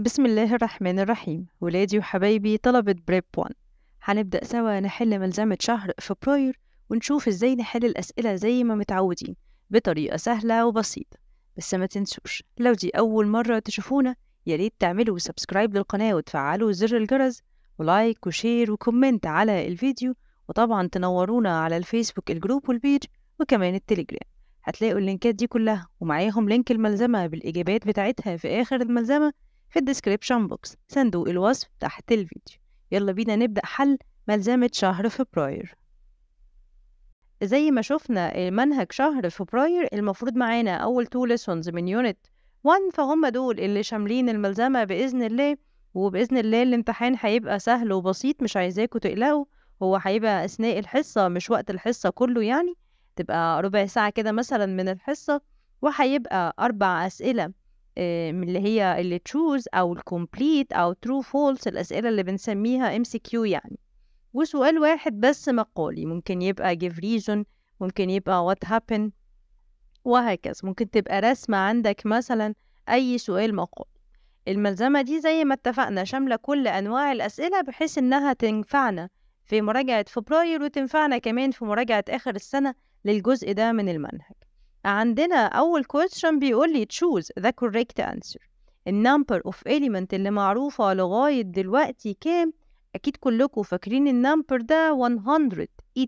بسم الله الرحمن الرحيم ولادي وحبايبي طلبة بريب 1 هنبدأ سوا نحل ملزمة شهر فبراير ونشوف ازاي نحل الأسئلة زي ما متعودين بطريقة سهلة وبسيطة بس ما تنسوش لو دي أول مرة تشوفونا ياريت تعملوا سبسكرايب للقناة وتفعلوا زر الجرس ولايك وشير وكومنت على الفيديو وطبعا تنورونا على الفيسبوك الجروب والبيج وكمان التليجرام هتلاقوا اللينكات دي كلها ومعاهم لينك الملزمة بالإجابات بتاعتها في آخر الملزمة في الديسكريبشن بوكس صندوق الوصف تحت الفيديو يلا بينا نبدأ حل ملزمة شهر فبراير زي ما شفنا منهج شهر فبراير المفروض معانا أول تو ليسونز من يونت 1 فهم دول اللي شاملين الملزمة بإذن الله وبإذن الله الامتحان هيبقى سهل وبسيط مش عايزاكوا تقلقوا هو هيبقى أثناء الحصة مش وقت الحصة كله يعني تبقى ربع ساعة كده مثلا من الحصة وهيبقى أربع أسئلة آه، من اللي هي اللي تشوز او الكومبليت او ترو فولس الاسئله اللي بنسميها ام سي كيو يعني وسؤال واحد بس مقالي ممكن يبقى give reason ممكن يبقى what happened وهكذا ممكن تبقى رسمة عندك مثلا أي سؤال مقالي الملزمة دي زي ما اتفقنا شاملة كل أنواع الأسئلة بحيث إنها تنفعنا في مراجعة فبراير وتنفعنا كمان في مراجعة آخر السنة للجزء ده من المنهج عندنا أول question بيقول لي choose the correct answer النمبر اوف element اللي معروفة لغاية دلوقتي كام أكيد كلكم فاكرين النمبر ده 180 e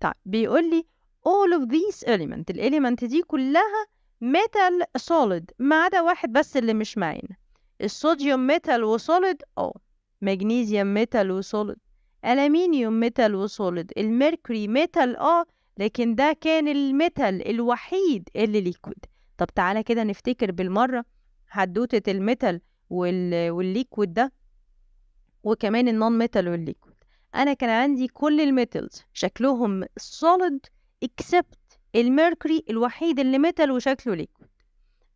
طيب بيقول لي all of these element element دي كلها metal solid ما عدا واحد بس اللي مش معانا الصوديوم metal وسوليد اه magnesium metal وسوليد الومنيوم metal وسوليد الميركوري metal اه لكن ده كان الميتال الوحيد اللي ليكويد طب تعالى كده نفتكر بالمرة حدوتة الميتال والليكويد ده وكمان النون ميتال والليكويد انا كان عندي كل الميتالز شكلهم سوليد اكسبت الميركوري الوحيد اللي ميتال وشكله ليكويد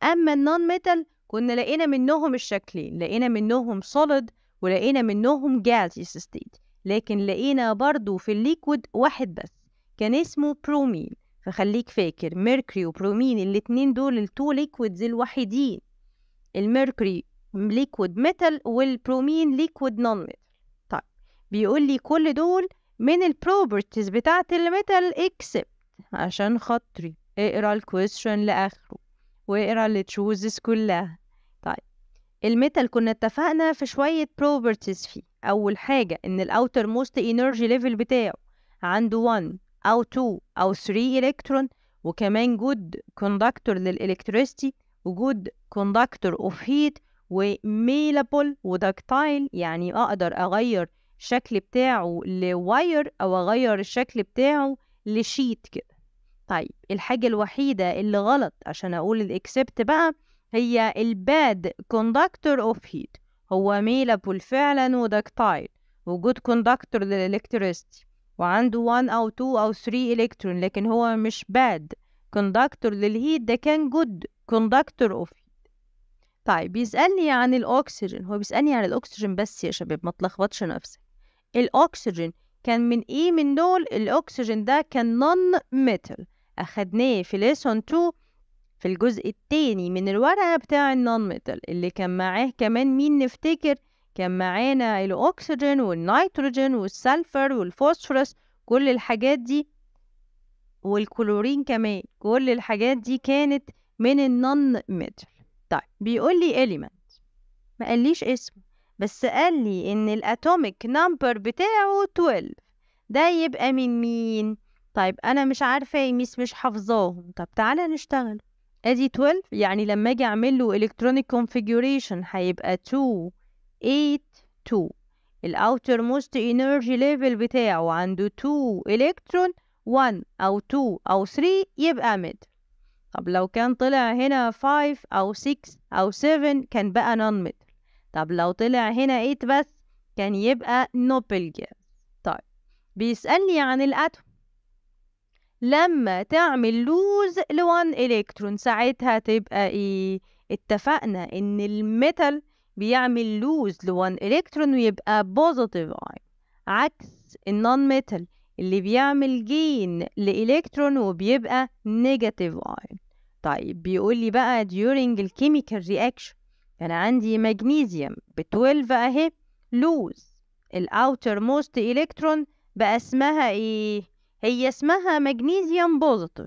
اما النون ميتال كنا لقينا منهم الشكلين لقينا منهم سوليد ولقينا منهم جازيس ستيت لكن لقينا برضو في الليكويد واحد بس كان اسمه برومين فخليك فاكر ميركوري وبرومين الاتنين دول التو ليكويدز الوحيدين الميركوري ليكويد ميتال والبرومين ليكويد نون ميتال طيب بيقول لي كل دول من البروبرتيز بتاعة الميتال اكسبت عشان خاطري اقرا الكويستشن لاخره واقرا التشوزز كلها طيب الميتال كنا اتفقنا في شوية بروبرتيز فيه اول حاجة ان الاوتر موست انرجي ليفل بتاعه عنده 1 أو 2 أو 3 إلكترون وكمان جود كوندكتور للإلكتريستي وجود كوندكتور أوف هيت و ductile يعني أقدر أغير الشكل بتاعه لواير أو أغير الشكل بتاعه لشيت كده طيب الحاجة الوحيدة اللي غلط عشان أقول الإكسبت بقى هي الباد كوندكتور أوف هيت هو ميلابل فعلا و وجود كوندكتور للإلكتريستي وعنده 1 أو 2 أو 3 إلكترون لكن هو مش باد كوندكتور للهيت ده كان جود كوندكتور أوف طيب بيسألني عن الأكسجين هو بيسألني عن الأكسجين بس يا شباب ما تلخبطش نفسك الأكسجين كان من إيه من دول الأكسجين ده كان نون ميتال أخدناه في ليسون 2 في الجزء التاني من الورقة بتاع النون ميتال اللي كان معاه كمان مين نفتكر كان معانا الأكسجين والنيتروجين والسلفر والفوسفورس كل الحاجات دي والكلورين كمان كل الحاجات دي كانت من النون ميتال طيب بيقول لي element ما قاليش اسمه بس قال لي ان الاتوميك نمبر بتاعه 12 ده يبقى من مين طيب انا مش عارفه يا ميس مش حافظاهم طب تعالى نشتغل ادي 12 يعني لما اجي اعمل له electronic configuration هيبقى 2 8 2 الاوتر موست انرجي ليفل بتاعه عنده 2 الكترون 1 او 2 او 3 يبقى ميد طب لو كان طلع هنا 5 او 6 او 7 كان بقى نون ميد طب لو طلع هنا 8 بس كان يبقى نوبل جاز طيب بيسألني عن الاتوم لما تعمل لوز لوان الكترون ساعتها تبقى ايه اتفقنا ان الميتال بيعمل لوز لون الكترون ويبقى بوزيتيف ايون عكس النون ميتال اللي بيعمل جين لإلكترون وبيبقى نيجاتيف ايون طيب بيقول لي بقى during الكيميكال رياكشن انا عندي مغنيسيوم ب 12 اهي لوز الاوتر موست الكترون بقى اسمها ايه هي اسمها مغنيسيوم بوزيتيف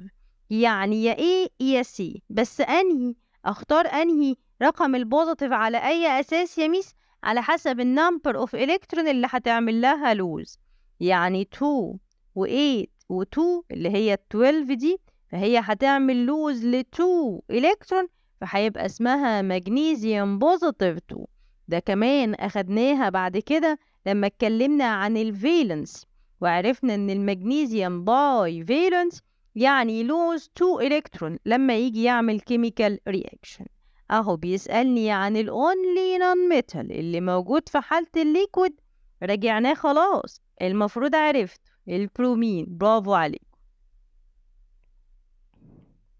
يعني يا ايه يا سي بس انهي اختار انهي رقم البوزيتيف على أي أساس يا ميس على حسب النمبر اوف الكترون اللي هتعمل لها لوز يعني 2 و8 و2 اللي هي 12 دي فهي هتعمل لوز ل 2 الكترون فهيبقى اسمها مغنيسيوم بوزيتيف 2 ده كمان اخدناها بعد كده لما اتكلمنا عن الفيلنس وعرفنا ان المغنيسيوم باي فيلنس يعني لوز 2 الكترون لما يجي يعمل كيميكال رياكشن أهو بيسألني عن الأونلي نون ميتال اللي موجود في حالة الليكويد راجعناه خلاص المفروض عرفته البرومين برافو عليك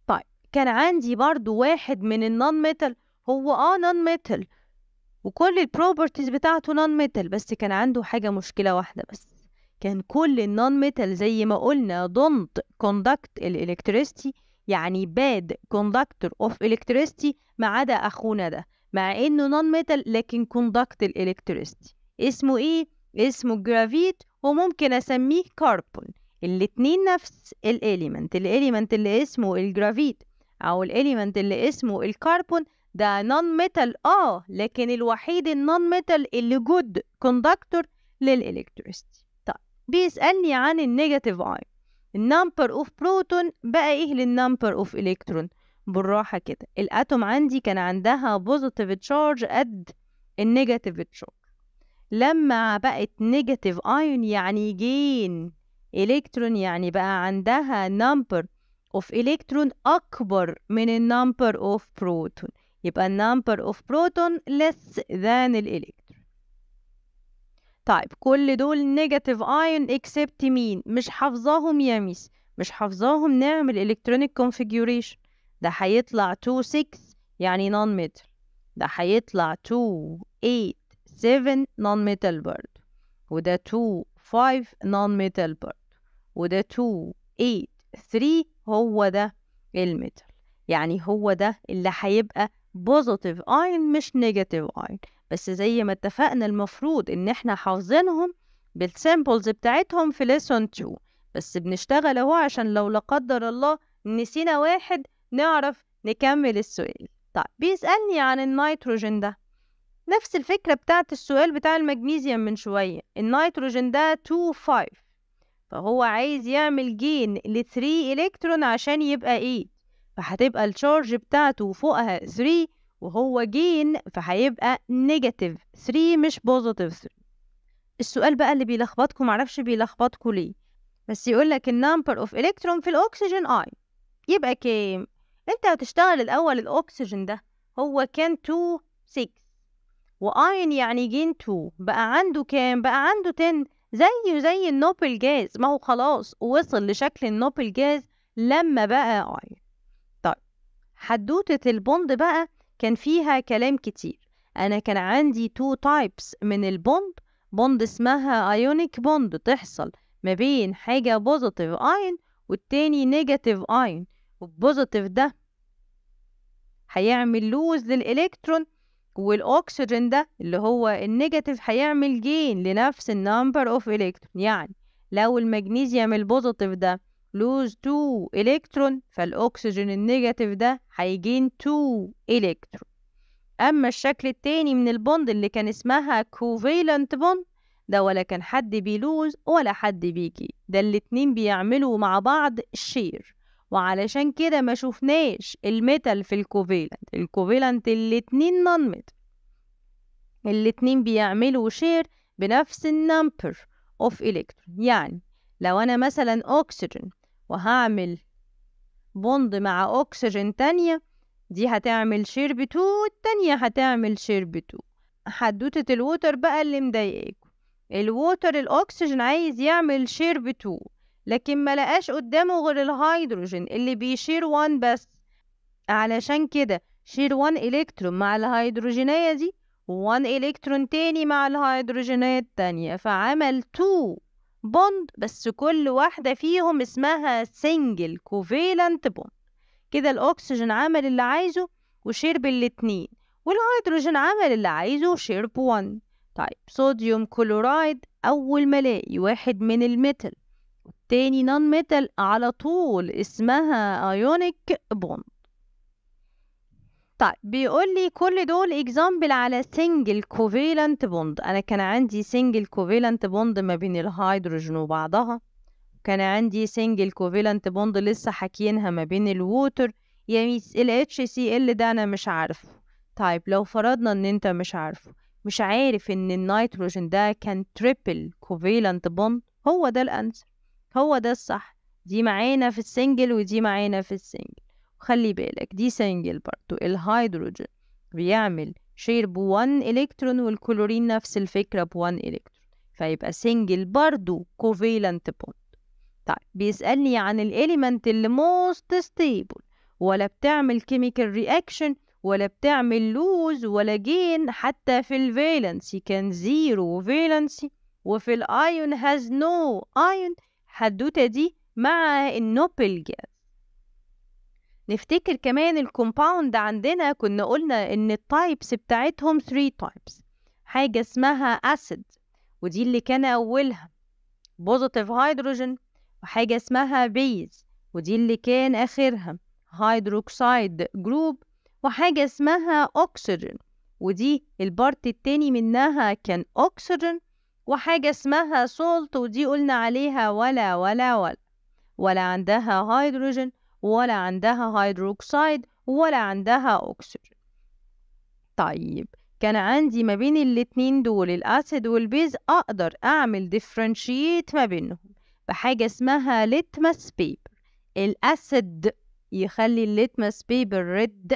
طيب كان عندي برضو واحد من النون ميتال هو اه نون ميتال وكل البروبرتيز بتاعته نون ميتال بس كان عنده حاجة مشكلة واحدة بس كان كل النون ميتال زي ما قلنا don't conduct الالكتريستي يعني باد كوندكتور اوف الكتريستي ما عدا اخونا ده مع انه نون ميتال لكن كوندكت الالكتريستي اسمه ايه اسمه جرافيت وممكن اسميه كاربون الاتنين نفس الاليمنت الاليمنت اللي اسمه الجرافيت او الاليمنت اللي اسمه الكربون ده نون ميتال اه لكن الوحيد النون ميتال اللي جود كوندكتور للالكتريستي طيب بيسالني عن النيجاتيف ايون النمبر اوف بروتون بقى ايه للنمبر اوف الكترون بالراحة كده الاتوم عندي كان عندها بوزيتيف تشارج قد النيجاتيف تشارج لما بقت نيجاتيف ايون يعني جين الكترون يعني بقى عندها نمبر اوف الكترون اكبر من النمبر اوف بروتون يبقى النمبر اوف بروتون less than الالكترون طيب كل دول نيجاتيف ايون اكسبت مين مش حافظاهم يا ميس مش حافظاهم نعمل الكترونيك كونفيجوريشن ده هيطلع 2 6 يعني نون ميتال ده هيطلع 2 8 7 نون ميتال بارد وده 2 5 نون ميتال بارد وده 2 8 3 هو ده الميتال يعني هو ده اللي هيبقى بوزيتيف ايون مش نيجاتيف ايون بس زي ما اتفقنا المفروض ان احنا حافظينهم بالسامبلز بتاعتهم في ليسون 2 بس بنشتغل اهو عشان لو لا قدر الله نسينا واحد نعرف نكمل السؤال طيب بيسألني عن النيتروجين ده نفس الفكرة بتاعت السؤال بتاع المغنيسيوم من شوية النيتروجين ده 2 5 فهو عايز يعمل جين ل 3 الكترون عشان يبقى 8 فهتبقى الشارج بتاعته فوقها 3 وهو جين فهيبقى نيجاتيف 3 مش بوزيتيف 3 السؤال بقى اللي بيلخبطكم معرفش بيلخبطكم ليه بس يقول لك النمبر اوف الكترون في الاكسجين اي يبقى كام انت هتشتغل الاول الاكسجين ده هو كان 2 6 واين يعني جين 2 بقى عنده كام بقى عنده 10 زيه زي النوبل جاز ما هو خلاص وصل لشكل النوبل جاز لما بقى اي طيب حدوتة البوند بقى كان فيها كلام كتير أنا كان عندي تو تايبس من البوند بوند اسمها ايونيك بوند تحصل ما بين حاجة بوزيتيف اين والتاني نيجاتيف اين والبوزيتيف ده هيعمل لوز للإلكترون والأكسجين ده اللي هو النيجاتيف هيعمل جين لنفس النمبر اوف إلكترون يعني لو المغنيسيوم البوزيتيف ده lose 2 إلكترون فالأكسجين النيجاتيف ده هيجين 2 إلكترون أما الشكل التاني من البوند اللي كان اسمها كوفيلنت بوند ده ولا كان حد بيلوز ولا حد بيجي ده الاتنين بيعملوا مع بعض شير وعلشان كده ما شفناش الميتال في الكوفيلنت الكوفيلنت الاتنين نون ميتال الاتنين بيعملوا شير بنفس النمبر اوف الكترون يعني لو انا مثلا اكسجين وهعمل بوند مع أكسجين تانية دي هتعمل شير بتو والتانية هتعمل شير بتو حدوتة الووتر بقى اللي مضايقاكوا الووتر الأكسجين عايز يعمل شير بتو لكن ما لقاش قدامه غير الهيدروجين اللي بيشير وان بس علشان كده شير وان إلكترون مع الهيدروجينية دي وان إلكترون تاني مع الهيدروجينية التانية فعمل تو بوند بس كل واحدة فيهم اسمها سنجل كوفيلانت بوند كده الأكسجين عمل اللي عايزه وشرب الاتنين والهيدروجين عمل اللي عايزه وشرب وان طيب صوديوم كلورايد أول ما الاقي واحد من الميتال والتاني نون ميتال على طول اسمها ايونيك بوند طيب بيقول لي كل دول اكزامبل على سنجل كوفيلنت بوند انا كان عندي سنجل كوفيلنت بوند ما بين الهيدروجين وبعضها كان عندي سنجل كوفيلنت بوند لسه حاكيينها ما بين الووتر يعني ال HCl ده انا مش عارفه طيب لو فرضنا ان انت مش عارفه مش عارف ان النيتروجين ده كان تريبل كوفيلنت بوند هو ده الانسر هو ده الصح دي معانا في السنجل ودي معانا في السنجل خلي بالك دي سنجل بارت الهيدروجين بيعمل شير بوان إلكترون والكلورين نفس الفكرة بوان إلكترون فيبقى سنجل برضو كوفيلنت بوند طيب بيسألني عن الإليمنت اللي موست ستيبل ولا بتعمل كيميكال رياكشن ولا بتعمل لوز ولا جين حتى في الفالنسي كان زيرو فالنسي وفي الايون هاز نو ايون حدوته دي مع النوبل جاز نفتكر كمان الكومباوند عندنا كنا قلنا ان التايبس بتاعتهم 3 تايبس حاجة اسمها اسيد ودي اللي كان اولها بوزيتيف هيدروجين وحاجة اسمها بيز ودي اللي كان اخرها هيدروكسيد جروب وحاجة اسمها أكسجين ودي البارت التاني منها كان أكسجين وحاجة اسمها سولت ودي قلنا عليها ولا ولا ولا ولا عندها هيدروجين ولا عندها هيدروكسيد ولا عندها أكسجين طيب كان عندي ما بين الاتنين دول الأسيد والبيز أقدر أعمل ديفرنشيت ما بينهم بحاجة اسمها لتمس بيبر الأسيد يخلي اللتمس بيبر ريد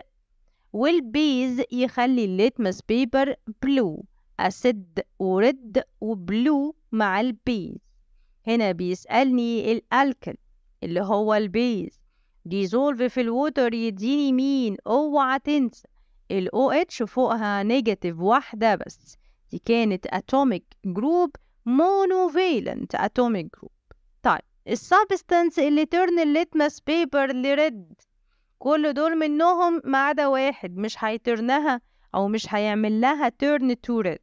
والبيز يخلي اللتمس بيبر بلو أسيد ورد وبلو مع البيز هنا بيسألني الألكل اللي هو البيز ديزولف في الووتر يديني مين اوعى تنسى ال OH فوقها نيجاتيف واحدة بس دي كانت atomic جروب monovalent atomic جروب طيب السبستانس اللي ترن الليتمس بيبر لريد كل دول منهم ما عدا واحد مش هيترنها او مش هيعمل لها ترن تو ريد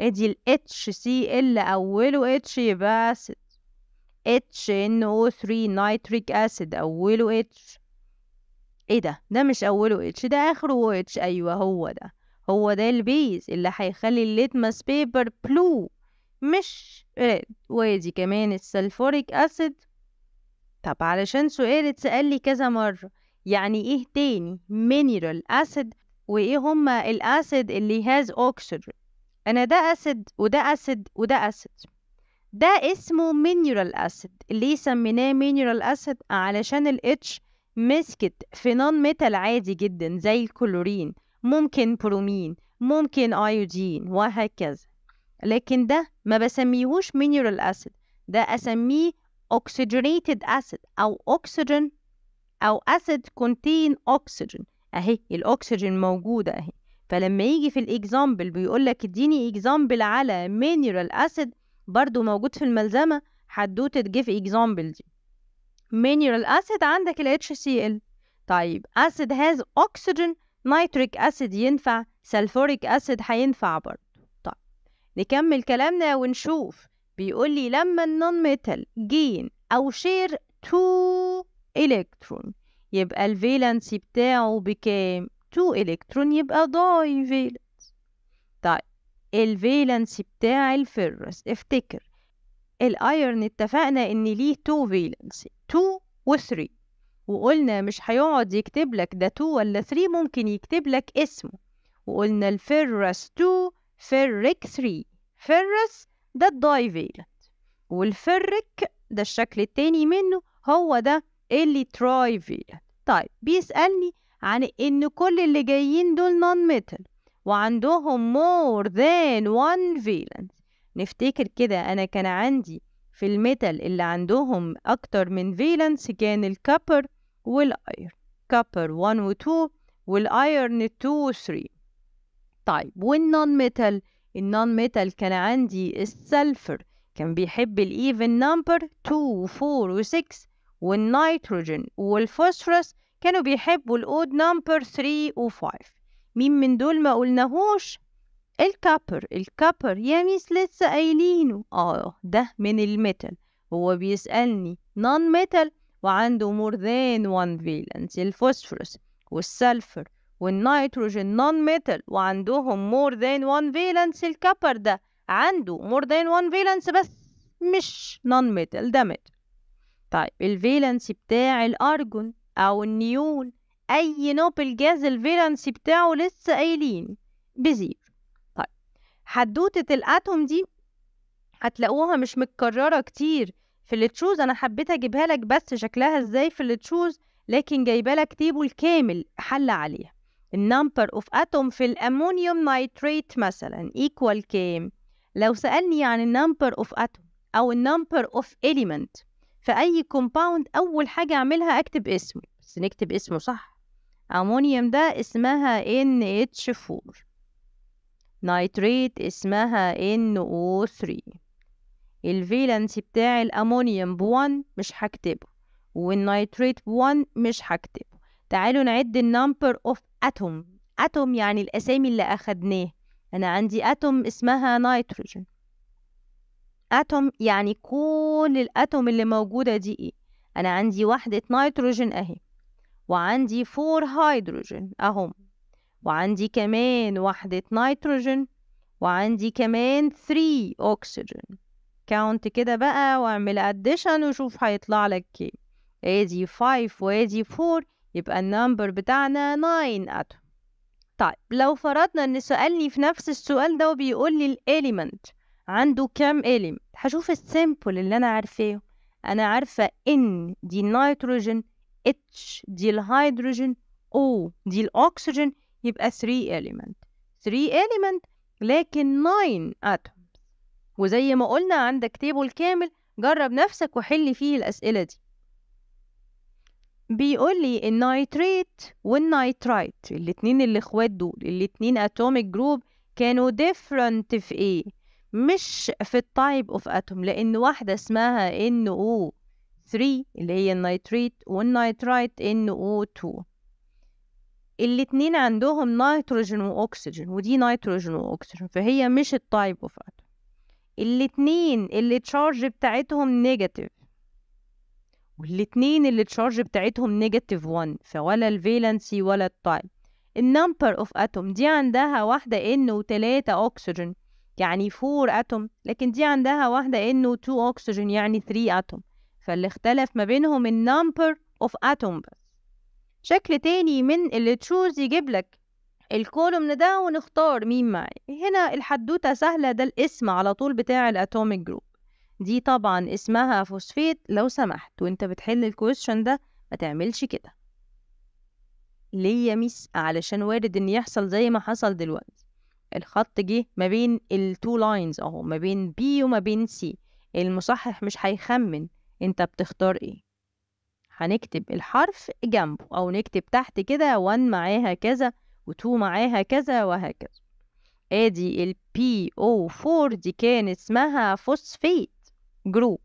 ادي ال HCl اوله اتش يبقى ست HNO3 نيتريك أسيد أوله H إيه ده؟ ده مش أوله H ده آخره H أيوه هو ده هو ده البيز اللي هيخلي الليتمس بيبر بلو مش ريد وادي كمان السلفوريك أسيد طب علشان سؤال اتسأل لي كذا مرة يعني إيه تاني mineral أسيد وإيه هما الأسيد اللي هاز أوكسجين أنا ده أسيد وده أسيد وده أسيد ده اسمه مينيرال اسيد ليه سميناه مينيرال اسيد علشان الاتش مسكت في نون ميتال عادي جدا زي الكلورين ممكن برومين ممكن ايودين وهكذا لكن ده ما بسميهوش مينيرال اسيد ده اسميه اوكسجينيتد اسيد او اوكسجين او اسيد كونتين اوكسجين اهي الاكسجين موجوده اهي فلما يجي في الاكزامبل بيقول لك اديني اكزامبل على مينيرال اسيد برضو موجود في الملزمة حدوتة جيف example دي mineral acid عندك ال HCl طيب acid has oxygen nitric acid ينفع sulfuric acid هينفع برضو طيب نكمل كلامنا ونشوف بيقول لي لما النون ميتال جين أو شير 2 إلكترون يبقى الفيلانسي بتاعه بكام 2 إلكترون يبقى ضاي فيلانسي الفالنس بتاع الفيروس افتكر الايرن اتفقنا ان ليه تو فالنس تو و وقلنا مش هيقعد يكتب لك ده تو ولا ثري ممكن يكتب لك اسمه وقلنا الفيروس تو فيرك ثري فيروس ده الداي فالنت والفرك ده الشكل التاني منه هو ده اللي تراي فالنت طيب بيسألني عن ان كل اللي جايين دول نون ميتال وعندهم مور ذان وان valence نفتكر كده أنا كان عندي في الميتال اللي عندهم أكتر من valence كان الكابر والاير كابر 1 و 2 والأيرن 2 و 3 طيب والنون ميتال النون ميتال كان عندي السلفر كان بيحب الايفن نمبر 2 و4 و6 والنيتروجين والفوسفورس كانوا بيحبوا الاود نمبر 3 و5 مين من دول ما قلناهوش الكابر الكابر ميس يعني لسه قايلينه اه ده من الميتال هو بيسألني نون ميتال وعنده مور ذان وان فيلنس الفوسفورس والسلفر والنيتروجين نون ميتال وعندهم مور ذان وان فيلنس الكابر ده عنده مور ذان وان فيلنس بس مش نون ميتال ده ميتال طيب الفيلنس بتاع الارجون او النيون أي نوبل جاز الفالنسي بتاعه لسه قايلين بزيرو طيب حدوتة الأتوم دي هتلاقوها مش متكررة كتير في التشوز أنا حبيت أجيبها لك بس شكلها إزاي في التشوز لكن جايبة لك تيبل كامل حل عليها النمبر اوف اتوم في الامونيوم نايتريت مثلا ايكوال كام لو سالني عن النمبر اوف اتوم او النمبر اوف اليمنت في اي كومباوند اول حاجه اعملها اكتب اسمه بس نكتب اسمه صح أمونيوم ده اسمها NH4 نايتريت اسمها NO3 الفيلانس بتاع الأمونيوم ب1 مش هكتبه ب1 مش هكتبه تعالوا نعد النمبر اوف اتوم اتوم يعني الاسامي اللي اخدناه انا عندي اتوم اسمها نيتروجين اتوم يعني كل الاتوم اللي موجوده دي ايه انا عندي وحده نيتروجين اهي وعندي فور هيدروجين أهم وعندي كمان وحدة نيتروجين وعندي كمان 3 أكسجين كاونت كده بقى واعمل اديشن وشوف هيطلع لك كام ادي 5 وادي 4 يبقى النمبر بتاعنا 9 اتوم طيب لو فرضنا ان سألني في نفس السؤال ده وبيقول لي الاليمنت عنده كام اليمنت هشوف السيمبل اللي انا عارفاه انا عارفه ان دي النيتروجين H دي الهيدروجين O دي الأكسجين يبقى 3 element 3 element لكن 9 atoms وزي ما قلنا عندك تيبل كامل جرب نفسك وحل فيه الأسئلة دي بيقول لي النيتريت والنيترايت الاتنين اللي اخوات دول الاتنين اتوميك جروب كانوا different في ايه مش في التايب اوف اتوم لان واحده اسمها ان NO 3 اللي هي النيتريت والنيترايت NO2 الاتنين عندهم نيتروجين واكسجين ودي نيتروجين واكسجين فهي مش التايب اوف اتوم الاتنين اللي تشارج بتاعتهم نيجاتيف والاتنين اللي تشارج بتاعتهم نيجاتيف 1 فولا الفالنسي ولا التايب النمبر اوف اتوم دي عندها واحدة ان وتلاتة اكسجين يعني 4 اتوم لكن دي عندها واحدة ان وتو اكسجين يعني 3 اتوم فاللي اختلف ما بينهم النمبر اوف اتوم بس شكل تاني من اللي تشوز يجيب لك الكولومن ده ونختار مين معي هنا الحدوتة سهلة ده الاسم على طول بتاع الاتوميك جروب دي طبعا اسمها فوسفيت لو سمحت وانت بتحل الكويشن ده ما تعملش كده ليه يا ميس علشان وارد ان يحصل زي ما حصل دلوقتي الخط جه ما بين التو لاينز اهو ما بين بي وما بين سي المصحح مش هيخمن انت بتختار ايه هنكتب الحرف جنبه او نكتب تحت كده وان معاها كذا وتو معاها كذا وهكذا ادي ال PO4 دي كان اسمها فوسفيت جروب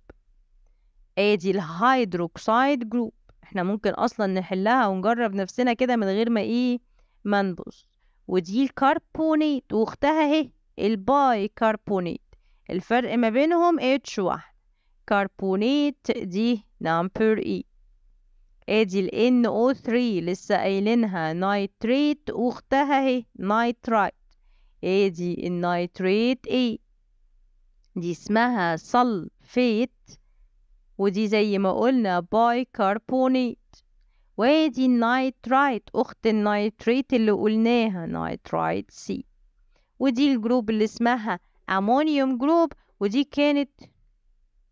ادي الهيدروكسيد جروب احنا ممكن اصلا نحلها ونجرب نفسنا كده من غير ما ايه ما نبص ودي الكربونيت واختها اهي الباي كربونيت الفرق ما بينهم اتش واحد كربونات دي نمبر اي ادي إيه ال NO3 لسه قايلينها نايتريت واختها اهي نايترايت ادي إيه النايتريت اي دي اسمها صلفيت ودي زي ما قلنا باي كربونات وادي النايترايت اخت النايتريت اللي قلناها نايترايت سي ودي الجروب اللي اسمها امونيوم جروب ودي كانت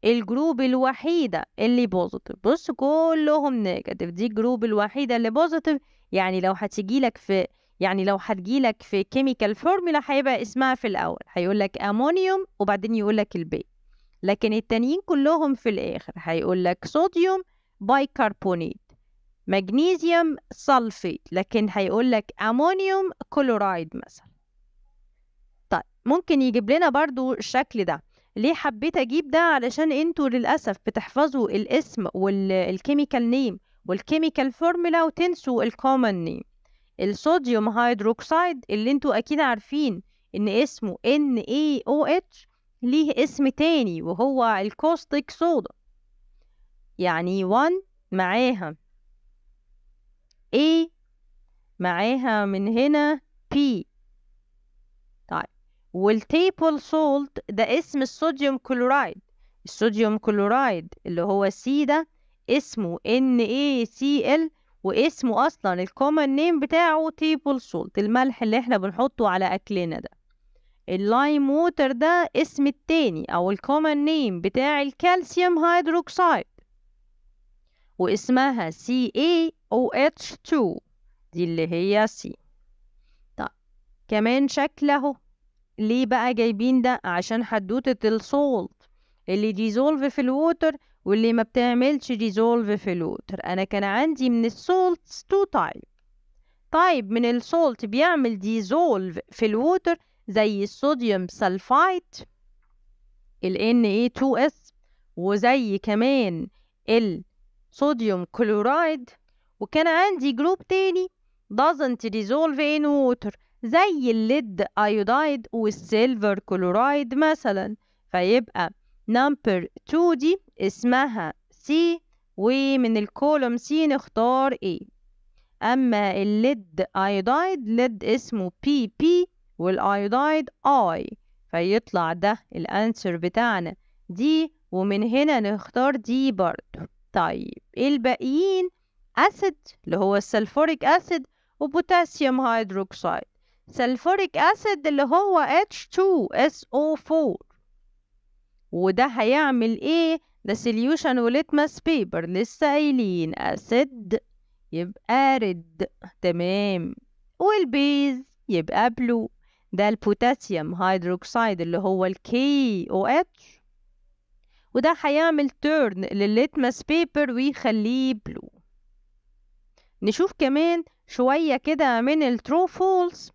الجروب الوحيدة اللي بوزيتيف بص كلهم نيجاتيف دي الجروب الوحيدة اللي بوزيتيف يعني لو هتجيلك في يعني لو هتجيلك في كيميكال فورمولا هيبقى اسمها في الأول هيقولك أمونيوم وبعدين يقولك البي لكن التانيين كلهم في الآخر هيقولك صوديوم بايكربونيت مغنيسيوم سلفيت لكن هيقولك أمونيوم كلورايد مثلا طيب ممكن يجيب لنا برضو الشكل ده ليه حبيت اجيب ده علشان انتوا للاسف بتحفظوا الاسم والكيميكال نيم والكيميكال فورمولا وتنسوا الكومن نيم الصوديوم هيدروكسيد اللي انتوا اكيد عارفين ان اسمه NaOH ليه اسم تاني وهو الكوستيك صودا يعني 1 معاها A معاها من هنا P والتيبل سولت ده اسم الصوديوم كلورايد الصوديوم كلورايد اللي هو سي ده اسمه NaCl واسمه أصلا الكومن نيم بتاعه تيبل سولت الملح اللي احنا بنحطه على أكلنا ده اللايم ووتر ده اسم التاني أو الكومن نيم بتاع الكالسيوم هيدروكسيد واسمها CaOH2 دي اللي هي سي طيب كمان شكل اهو ليه بقى جايبين ده عشان حدوتة الصولت اللي ديزولف في الووتر واللي ما بتعملش ديزولف في الووتر انا كان عندي من الصولت تو تايب طيب من الصولت بيعمل ديزولف في الووتر زي الصوديوم سلفايت ال Na2S وزي كمان الصوديوم كلورايد وكان عندي جروب تاني doesn't dissolve in water زي الليد ايودايد والسيلفر كلورايد مثلا فيبقى نمبر 2 دي اسمها سي ومن الكولوم سي نختار ايه اما الليد ايودايد ليد اسمه بي بي والايودايد اي فيطلع ده الانسر بتاعنا دي ومن هنا نختار دي برضو طيب الباقيين اسيد اللي هو السلفوريك اسيد وبوتاسيوم هيدروكسيد سلفوريك أسيد اللي هو H2SO4 وده هيعمل إيه؟ ده سليوشن وليتمس بيبر لسه قايلين أسيد يبقى رد تمام والبيز يبقى بلو ده البوتاسيوم هيدروكسيد اللي هو ال KOH وده هيعمل تيرن للليتمس بيبر ويخليه بلو نشوف كمان شوية كده من الترو فولس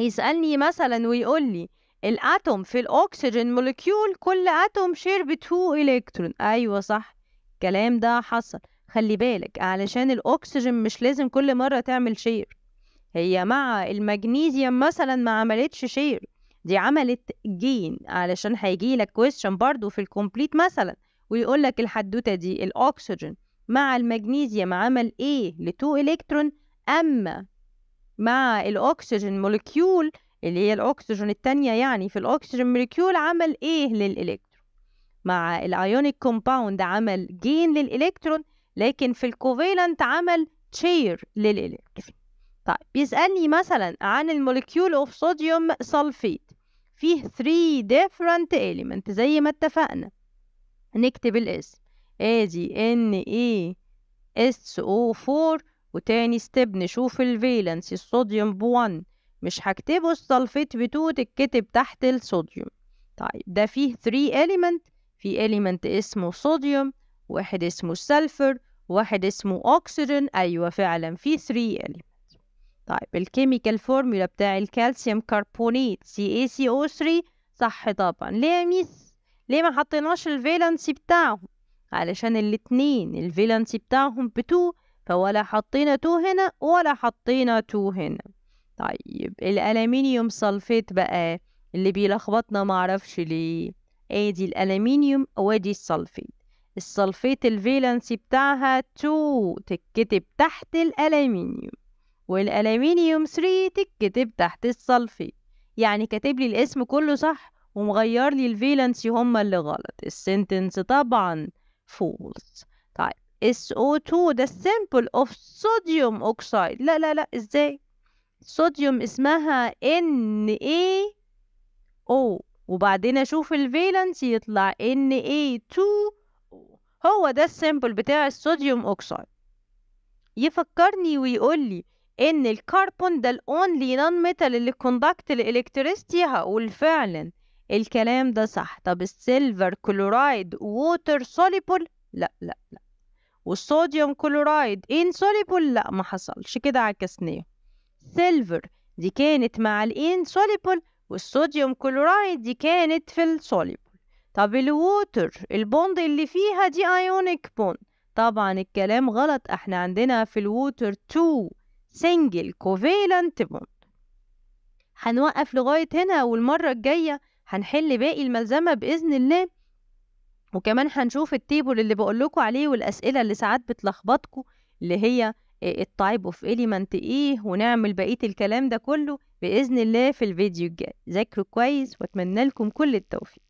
يسألني مثلا ويقول لي الاتوم في الاكسجين مولكيول كل اتوم شير بتو الكترون ايوه صح الكلام ده حصل خلي بالك علشان الاكسجين مش لازم كل مره تعمل شير هي مع المغنيزيوم مثلا ما عملتش شير دي عملت جين علشان هيجي لك كويستشن برضو في الكومبليت مثلا ويقول لك الحدوته دي الاكسجين مع المغنيزيوم عمل ايه لتو الكترون اما مع الأكسجين مولكيول اللي هي الأكسجين التانية يعني في الأكسجين مولكيول عمل إيه للإلكترون مع الأيونيك كومباوند عمل جين للإلكترون لكن في الكوفيلنت عمل تشير للإلكترون طيب بيسألني مثلا عن المولكيول اوف صوديوم سلفيت فيه 3 ديفرنت اليمنت زي ما اتفقنا نكتب الاسم ادي ان اي اس او 4 وتاني ستيب نشوف الفيلنس الصوديوم ب1 مش هكتبه السلفيت بتو تتكتب تحت الصوديوم طيب ده فيه 3 element في element اسمه صوديوم واحد اسمه سلفر واحد اسمه أكسجين أيوة فعلا في 3 element طيب الكيميكال فورمولا بتاع الكالسيوم كاربونيت CaCO3 صح طبعا ليه يا ميس ليه ما حطيناش الفالنسي بتاعهم علشان الاتنين الفالنسي بتاعهم بتو فولا حطينا تو هنا ولا حطينا تو هنا طيب الألمنيوم صلفيت بقى اللي بيلخبطنا معرفش ليه ادي الألمنيوم وادي الصلفيت الصلفيت الفيلانسي بتاعها تو تتكتب تحت الألمنيوم والألمنيوم 3 تتكتب تحت الصلفيت يعني كاتب لي الاسم كله صح ومغير لي الفالنسي هما اللي غلط السنتنس طبعا فولس طيب SO2 ده simple of sodium اوكسايد لا لا لا ازاي صوديوم اسمها NaO وبعدين اشوف الفالنس يطلع Na2O هو ده السيمبل بتاع الصوديوم اوكسايد يفكرني ويقول لي ان الكربون ده الاونلي نون ميتال اللي كوندكت الالكتريستي هقول فعلا الكلام ده صح طب السيلفر كلورايد ووتر سوليبل لا لا لا والصوديوم كلورايد انسوليبل لا ما حصلش كده عكسناه سيلفر دي كانت مع الانسوليبل والصوديوم كلورايد دي كانت في السوليبل طب الووتر البوند اللي فيها دي ايونيك بوند طبعا الكلام غلط احنا عندنا في الووتر تو سنجل كوفيلنت بوند هنوقف لغاية هنا والمرة الجاية هنحل باقي الملزمة بإذن الله وكمان هنشوف التيبل اللي بقول لكم عليه والاسئله اللي ساعات بتلخبطكم اللي هي التايب اوف اليمنت ايه ونعمل بقيه الكلام ده كله باذن الله في الفيديو الجاي ذاكروا كويس واتمنى لكم كل التوفيق